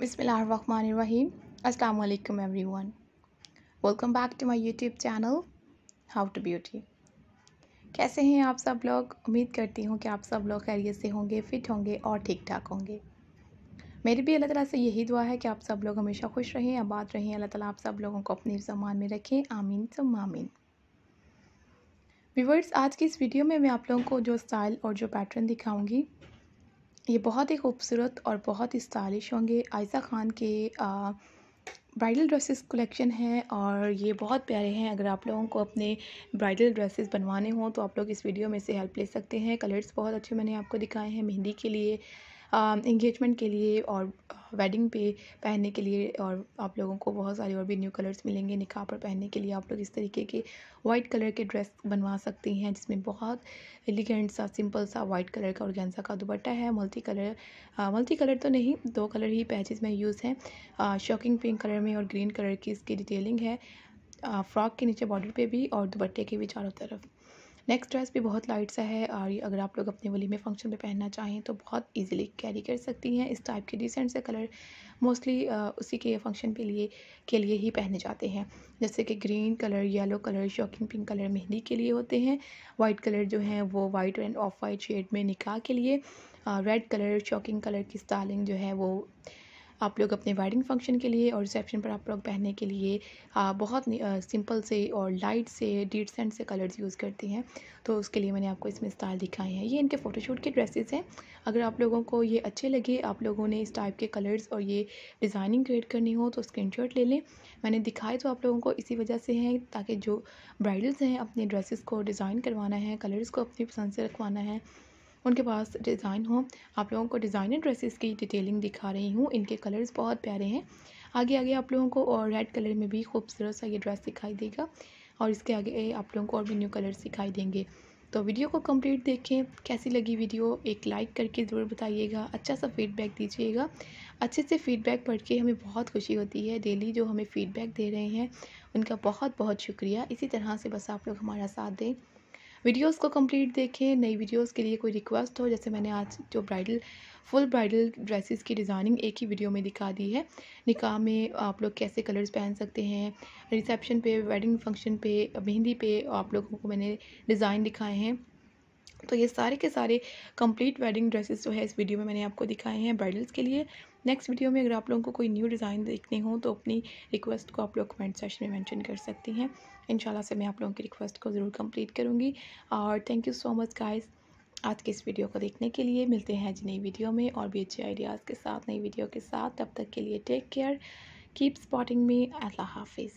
Bismillahirrahmanirrahim. Assalamu every one welcome back to my YouTube channel how to beauty कैसे हैं आप सब लोग उम्मीद करती हूँ कि आप सब लोग खैरियत से होंगे फिट होंगे और ठीक ठाक होंगे मेरी भी अल्लाह ताला से यही दुआ है कि आप सब लोग हमेशा खुश रहें आबाद रहें अल्लाह ताला आप सब लोगों को अपने सम्मान में रखें आमीन तुम आमीन व्यूवर्स आज की इस वीडियो में मैं आप लोगों को जो स्टाइल और जो पैटर्न दिखाऊंगी ये बहुत ही खूबसूरत और बहुत ही स्टाइलिश होंगे आयसा ख़ान के ब्राइडल ड्रेसेस कलेक्शन है और ये बहुत प्यारे हैं अगर आप लोगों को अपने ब्राइडल ड्रेसेस बनवाने हों तो आप लोग इस वीडियो में से हेल्प ले सकते हैं कलर्स बहुत अच्छे मैंने आपको दिखाए हैं मेहंदी के लिए इंगेजमेंट um, के लिए और वेडिंग uh, पे पहनने के लिए और आप लोगों को बहुत सारे और भी न्यू कलर्स मिलेंगे निकाह पर पहनने के लिए आप लोग इस तरीके के वाइट कलर के ड्रेस बनवा सकती हैं जिसमें बहुत एलिगेंट सा सिंपल सा वाइट कलर का और का दुपट्टा है मल्टी कलर मल्टी कलर तो नहीं दो कलर ही पैचेज़ में यूज़ हैं शॉकिंग पिंक कलर में और ग्रीन कलर की इसकी डिटेलिंग है फ्रॉक uh, के नीचे बॉर्डर पे भी और दुपट्टे के भी चारों तरफ नेक्स्ट ड्रेस भी बहुत लाइट सा है और अगर आप लोग अपने वली में फंक्शन पे पहनना चाहें तो बहुत ईजिली कैरी कर सकती हैं इस टाइप के डिसेंट से कलर मोस्टली उसी के फंक्शन के लिए के लिए ही पहने जाते हैं जैसे कि green colour yellow colour shocking pink colour mehndi के लिए होते हैं वाइट कलर जो है वो white and off white shade में निकाह के लिए रेड कलर शॉकिंग कलर की स्टाइलिंग जो है वो आप लोग अपने वेडिंग फंक्शन के लिए और रिसेप्शन पर आप लोग पहनने के लिए आ, बहुत आ, सिंपल से और लाइट से डीट से कलर्स यूज़ करती हैं तो उसके लिए मैंने आपको इसमें स्टाइल दिखाए हैं ये इनके फ़ोटोशूट के ड्रेसेस हैं अगर आप लोगों को ये अच्छे लगे आप लोगों ने इस टाइप के कलर्स और ये डिज़ाइनिंग क्रिएट करनी हो तो स्क्रीन ले लें मैंने दिखाए तो आप लोगों को इसी वजह से हैं ताकि जो ब्राइडल्स हैं अपने ड्रेसेस को डिज़ाइन करवाना है कलर्स को अपनी पसंद से रखवाना है उनके पास डिज़ाइन हो आप लोगों को डिज़ाइनर ड्रेसेस की डिटेलिंग दिखा रही हूँ इनके कलर्स बहुत प्यारे हैं आगे आगे आप लोगों को और रेड कलर में भी खूबसूरत सा ये ड्रेस दिखाई देगा और इसके आगे आप लोगों को और भी न्यू कलर्स दिखाई देंगे तो वीडियो को कंप्लीट देखें कैसी लगी वीडियो एक लाइक करके ज़रूर बताइएगा अच्छा सा फीडबैक दीजिएगा अच्छे से फीडबैक पढ़ के हमें बहुत खुशी होती है डेली जो हमें फीडबैक दे रहे हैं उनका बहुत बहुत शुक्रिया इसी तरह से बस आप लोग हमारा साथ दें वीडियोस को कंप्लीट देखें नई वीडियोस के लिए कोई रिक्वेस्ट हो जैसे मैंने आज जो ब्राइडल फुल ब्राइडल ड्रेसेस की डिज़ाइनिंग एक ही वीडियो में दिखा दी है निकाह में आप लोग कैसे कलर्स पहन सकते हैं रिसेप्शन पे वेडिंग फंक्शन पे मेहंदी पे आप लोगों को मैंने डिज़ाइन दिखाए हैं तो ये सारे के सारे कंप्लीट वेडिंग ड्रेसेस जो है इस वीडियो में मैंने आपको दिखाए हैं ब्राइडल्स के लिए नेक्स्ट वीडियो में अगर आप लोगों को कोई न्यू डिज़ाइन देखने हो तो अपनी रिक्वेस्ट को आप लोग कमेंट सेक्शन में मेंशन कर सकती हैं इंशाल्लाह से मैं आप लोगों की रिक्वेस्ट को ज़रूर कंप्लीट करूँगी और thank you so much guys आज के इस वीडियो को देखने के लिए मिलते हैं आज नई वीडियो में और भी अच्छे आइडियाज़ के साथ नई वीडियो के साथ तब तक के लिए take care keep supporting me अल्लाह हाफिज़